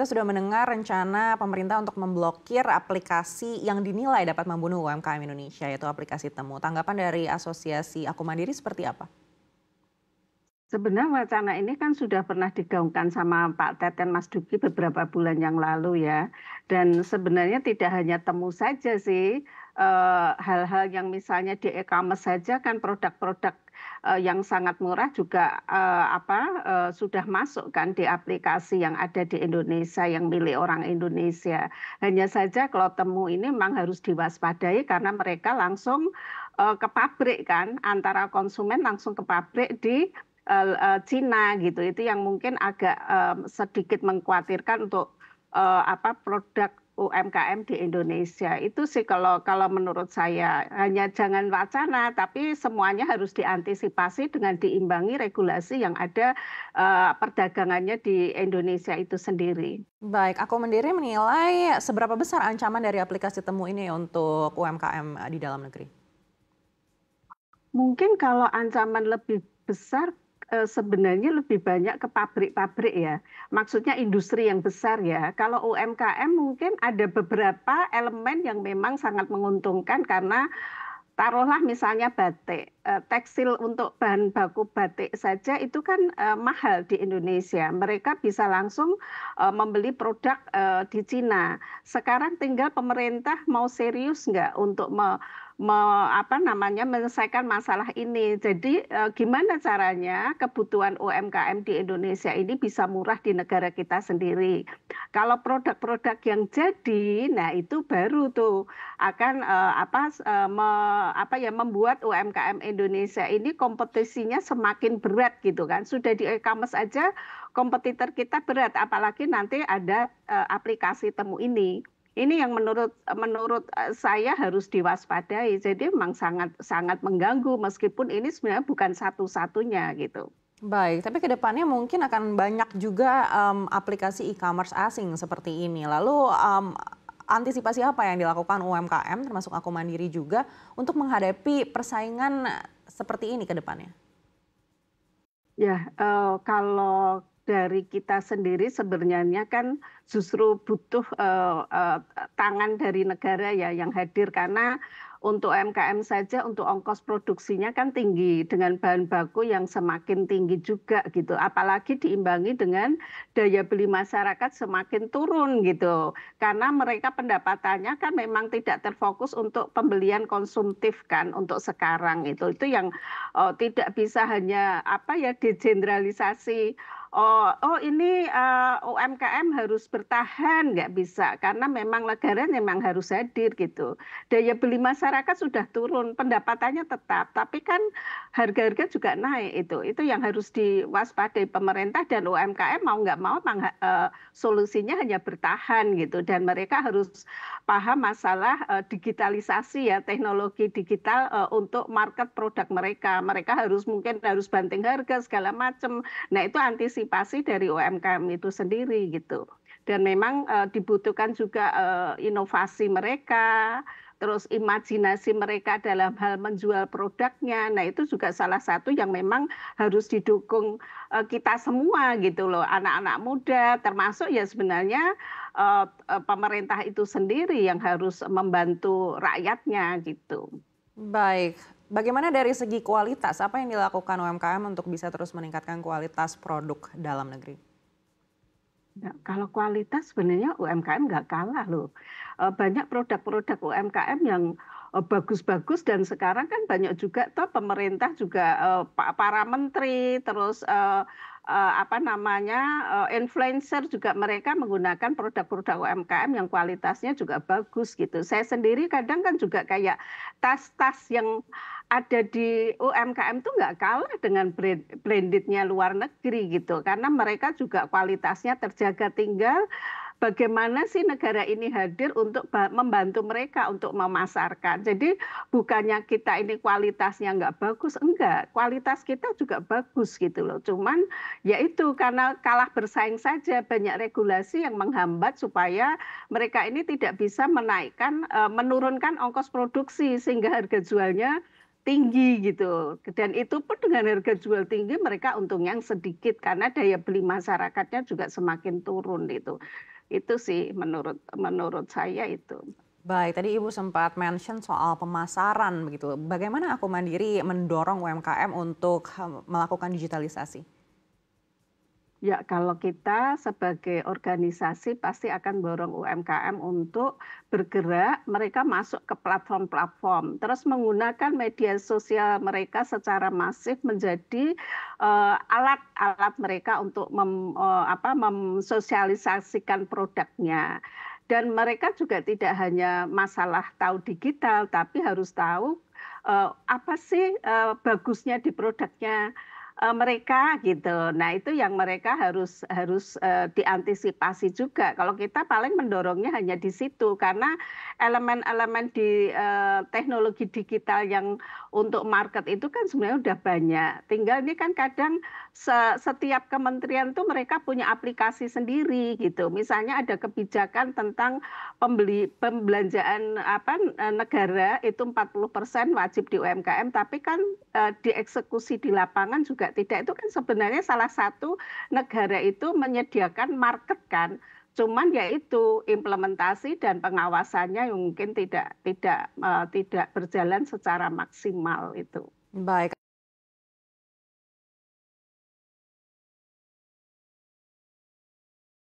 kita sudah mendengar rencana pemerintah untuk memblokir aplikasi yang dinilai dapat membunuh UMKM Indonesia, yaitu aplikasi Temu. Tanggapan dari Asosiasi Aku Mandiri seperti apa? Sebenarnya wacana ini kan sudah pernah digaungkan sama Pak Ted dan Mas Duki beberapa bulan yang lalu ya. Dan sebenarnya tidak hanya temu saja sih, eh, hal-hal e, yang misalnya di e-commerce saja kan produk-produk Eh, yang sangat murah juga eh, apa eh, sudah masuk kan di aplikasi yang ada di Indonesia yang milik orang Indonesia. Hanya saja kalau temu ini memang harus diwaspadai karena mereka langsung ke pabrik kan antara konsumen langsung ke pabrik di Cina gitu. Itu yang mungkin agak sedikit mengkhawatirkan untuk apa produk UMKM di Indonesia. Itu sih kalau kalau menurut saya hanya jangan wacana tapi semuanya harus diantisipasi dengan diimbangi regulasi yang ada uh, perdagangannya di Indonesia itu sendiri. Baik, aku sendiri menilai seberapa besar ancaman dari aplikasi temu ini untuk UMKM eh, di dalam negeri. Mungkin kalau ancaman lebih besar Eh, sebenarnya lebih banyak ke pabrik-pabrik ya. Maksudnya industri yang besar ya. Kalau UMKM mungkin ada beberapa elemen yang memang sangat menguntungkan karena taruhlah misalnya batik, eh, tekstil untuk bahan baku batik saja itu kan eh, mahal di Indonesia. Mereka bisa langsung membeli produk di Cina. Sekarang tinggal pemerintah mau serius nggak untuk me, apa namanya menyelesaikan masalah ini. Jadi e, gimana caranya kebutuhan UMKM di Indonesia ini bisa murah di negara kita sendiri. Kalau produk-produk yang jadi, nah itu baru tuh akan e, apa e, me, apa ya membuat UMKM Indonesia ini kompetisinya semakin berat gitu kan. Sudah di e-commerce aja kompetitor kita berat apalagi nanti ada e, aplikasi temu ini. Ini yang menurut menurut eh, saya harus diwaspadai. Jadi memang sangat sangat mengganggu meskipun ini sebenarnya bukan satu-satunya gitu. Baik, tapi kedepannya mungkin akan banyak juga um, aplikasi e-commerce asing seperti ini. Lalu um, antisipasi apa yang dilakukan UMKM termasuk aku mandiri juga untuk menghadapi persaingan seperti ini kedepannya? Ya, uh, kalau dari kita sendiri sebenarnya kan justru butuh uh, uh, tangan dari negara ya yang hadir karena untuk MKM saja untuk ongkos produksinya kan tinggi dengan bahan baku yang semakin tinggi juga gitu apalagi diimbangi dengan daya beli masyarakat semakin turun gitu karena mereka pendapatannya kan memang tidak terfokus untuk pembelian konsumtif kan untuk sekarang itu itu yang oh, tidak bisa hanya apa ya degeneralisasi oh, oh ini uh, eh, UMKM harus bertahan nggak bisa karena memang negara memang harus hadir gitu. Daya beli masyarakat sudah turun, pendapatannya tetap, tapi kan harga-harga juga naik itu. Itu yang harus diwaspadai pemerintah dan UMKM mau nggak mau uh, solusinya hanya bertahan gitu dan mereka harus paham masalah uh, digitalisasi ya teknologi digital uh, untuk market produk mereka. Mereka harus mungkin harus banting harga segala macam. Nah itu antisipasi partisipasi dari UMKM itu sendiri gitu. Dan memang e, dibutuhkan juga e, inovasi mereka, terus imajinasi mereka dalam hal menjual produknya. Nah, itu juga salah satu yang memang harus didukung e, kita semua gitu loh, anak-anak muda termasuk ya sebenarnya e, pemerintah itu sendiri yang harus membantu rakyatnya gitu. Baik, Bagaimana dari segi kualitas, apa yang dilakukan UMKM untuk bisa terus meningkatkan kualitas produk dalam negeri? Nah, kalau kualitas sebenarnya UMKM nggak kalah loh. Eh, banyak produk-produk UMKM yang eh, bagus-bagus dan sekarang kan banyak juga toh pemerintah juga eh, para menteri terus apa namanya influencer juga mereka menggunakan produk-produk UMKM yang kualitasnya juga bagus gitu. Saya sendiri kadang kan juga kayak tas-tas yang ada di UMKM tuh nggak kalah dengan brand, brandednya luar negeri gitu karena mereka juga kualitasnya terjaga tinggal bagaimana sih negara ini hadir untuk membantu mereka untuk memasarkan jadi bukannya kita ini kualitasnya nggak bagus enggak kualitas kita juga bagus gitu loh cuman ya itu karena kalah bersaing saja banyak regulasi yang menghambat supaya mereka ini tidak bisa menaikkan eh, menurunkan ongkos produksi sehingga harga jualnya tinggi gitu. Dan itu pun dengan harga jual tinggi mereka untung yang sedikit karena daya beli masyarakatnya juga semakin turun itu Itu sih menurut menurut saya itu. Baik, tadi Ibu sempat mention soal pemasaran begitu. Bagaimana aku mandiri mendorong UMKM untuk eh, melakukan digitalisasi? Ya, kalau kita sebagai organisasi pasti akan borong UMKM untuk bergerak, mereka masuk ke platform-platform, terus menggunakan media sosial mereka secara masif menjadi eh, alat-alat uh, mereka untuk mem, uh, apa, mensosialisasikan produknya dan mereka juga tidak hanya masalah tahu digital tapi harus tahu uh, apa sih uh, bagusnya di produknya Eh, mereka gitu. Nah, itu yang mereka harus harus uh, diantisipasi juga. Kalau kita paling mendorongnya hanya di situ karena elemen-elemen di uh, teknologi digital yang untuk market itu kan sebenarnya udah banyak. Tinggal ini kan kadang se setiap kementerian tuh mereka punya aplikasi sendiri gitu. Misalnya ada kebijakan tentang pembeli pembelanjaan apa negara itu 40% wajib di UMKM tapi kan uh, dieksekusi di lapangan juga tidak tidak itu kan sebenarnya salah satu negara itu menyediakan market kan cuman yaitu implementasi dan pengawasannya mungkin tidak tidak eh, tidak berjalan secara maksimal itu. Baik.